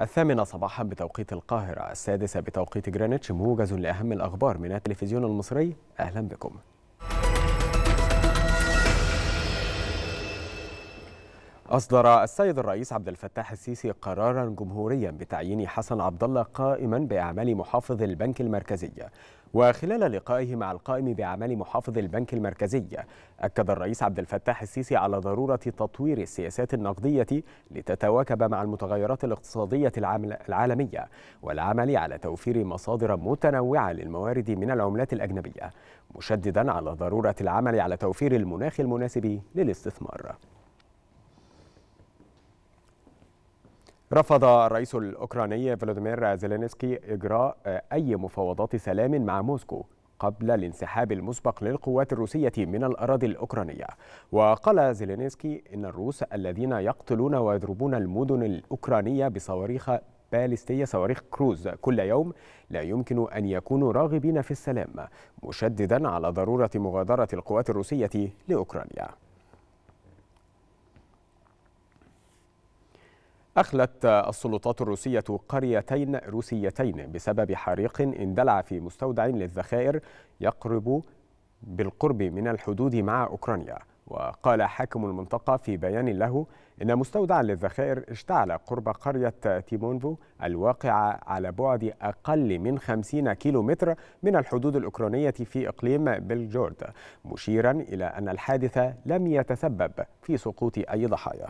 الثامنة صباحا بتوقيت القاهرة السادسة بتوقيت جرينتش موجز لأهم الأخبار من التلفزيون المصري أهلا بكم أصدر السيد الرئيس عبد الفتاح السيسي قرارا جمهوريا بتعيين حسن عبد الله قائما بأعمال محافظ البنك المركزي وخلال لقائه مع القائم بأعمال محافظ البنك المركزي أكد الرئيس عبد الفتاح السيسي على ضرورة تطوير السياسات النقدية لتتواكب مع المتغيرات الاقتصادية العالمية والعمل على توفير مصادر متنوعة للموارد من العملات الأجنبية مشددا على ضرورة العمل على توفير المناخ المناسب للاستثمار رفض الرئيس الأوكراني فلاديمير زيلينسكي إجراء آه، أي مفاوضات سلام مع موسكو قبل الانسحاب المسبق للقوات الروسية من الأراضي الأوكرانية وقال زيلينسكي إن الروس الذين يقتلون ويضربون المدن الأوكرانية بصواريخ باليستية صواريخ كروز كل يوم لا يمكن أن يكونوا راغبين في السلام مشددا على ضرورة مغادرة القوات الروسية لأوكرانيا أخلت السلطات الروسية قريتين روسيتين بسبب حريق اندلع في مستودع للذخائر يقرب بالقرب من الحدود مع أوكرانيا وقال حاكم المنطقة في بيان له إن مستودعا للذخائر اشتعل قرب قرية تيمونفو الواقعة على بعد أقل من 50 كيلومتر من الحدود الأوكرانية في إقليم بلجورد مشيرا إلى أن الحادث لم يتسبب في سقوط أي ضحايا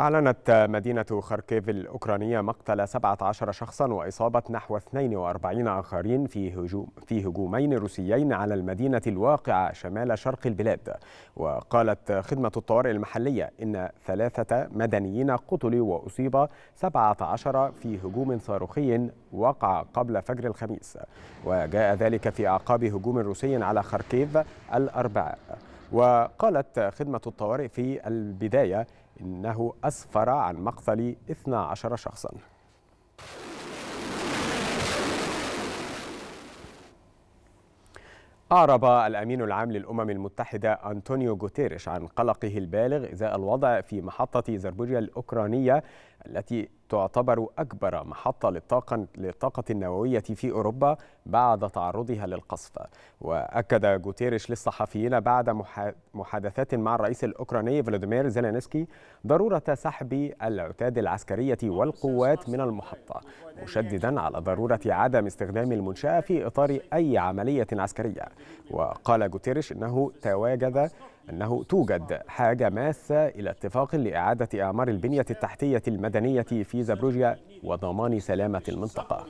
أعلنت مدينة خاركيف الأوكرانية مقتل 17 شخصا وإصابة نحو 42 آخرين في هجوم في هجومين روسيين على المدينة الواقعة شمال شرق البلاد وقالت خدمة الطوارئ المحلية إن ثلاثة مدنيين قتلوا وأصيب 17 في هجوم صاروخي وقع قبل فجر الخميس وجاء ذلك في أعقاب هجوم روسي على خاركيف الأربعاء وقالت خدمة الطوارئ في البداية إنه أسفر عن مقتل 12 شخصاً أعرب الأمين العام للأمم المتحدة أنطونيو غوتيريش عن قلقه البالغ إزاء الوضع في محطة زربوجيا الأوكرانية التي تعتبر أكبر محطة للطاقة, للطاقة النووية في أوروبا بعد تعرضها للقصف وأكد جوتيريش للصحفيين بعد محادثات مع الرئيس الأوكراني فلاديمير زيلينسكي ضرورة سحب العتاد العسكرية والقوات من المحطة مشددا على ضرورة عدم استخدام المنشأة في إطار أي عملية عسكرية وقال جوتيريش أنه تواجد أنه توجد حاجة ماسة إلى اتفاق لإعادة أعمار البنية التحتية المدنية في زابروجيا وضمان سلامة المنطقة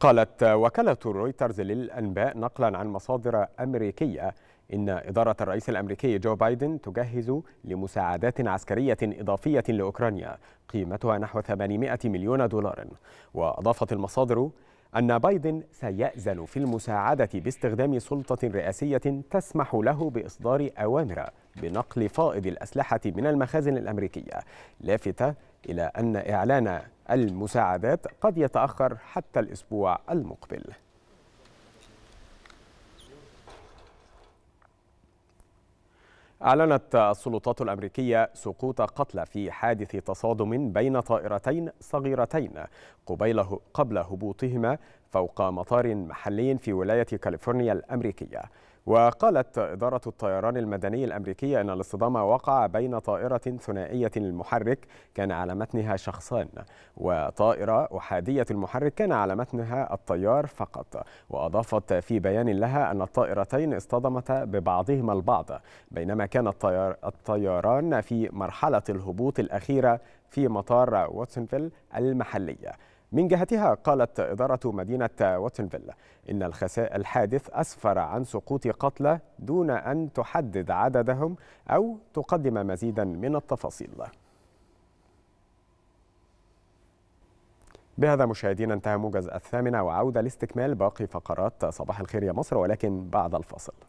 قالت وكالة رويترز للأنباء نقلا عن مصادر أمريكية إن إدارة الرئيس الأمريكي جو بايدن تجهز لمساعدات عسكرية إضافية لأوكرانيا قيمتها نحو 800 مليون دولار وأضافت المصادر أن بايدن سيأذن في المساعدة باستخدام سلطة رئاسية تسمح له بإصدار أوامر بنقل فائض الأسلحة من المخازن الأمريكية لافتة إلى أن إعلان المساعدات قد يتأخر حتى الأسبوع المقبل أعلنت السلطات الأمريكية سقوط قتلى في حادث تصادم بين طائرتين صغيرتين قبيل قبل هبوطهما فوق مطار محلي في ولاية كاليفورنيا الأمريكية وقالت إدارة الطيران المدني الأمريكية أن الاصطدام وقع بين طائرة ثنائية المحرك كان على متنها شخصان وطائرة أحادية المحرك كان على متنها الطيار فقط وأضافت في بيان لها أن الطائرتين اصطدمتا ببعضهما البعض بينما كان الطيار الطيران في مرحلة الهبوط الأخيرة في مطار واتسونفيل المحلية من جهتها قالت إدارة مدينة واتنفيل إن الخساء الحادث أسفر عن سقوط قتلى دون أن تحدد عددهم أو تقدم مزيدا من التفاصيل بهذا مشاهدينا انتهى موجز الثامنة وعودة لاستكمال باقي فقرات صباح الخير يا مصر ولكن بعد الفاصل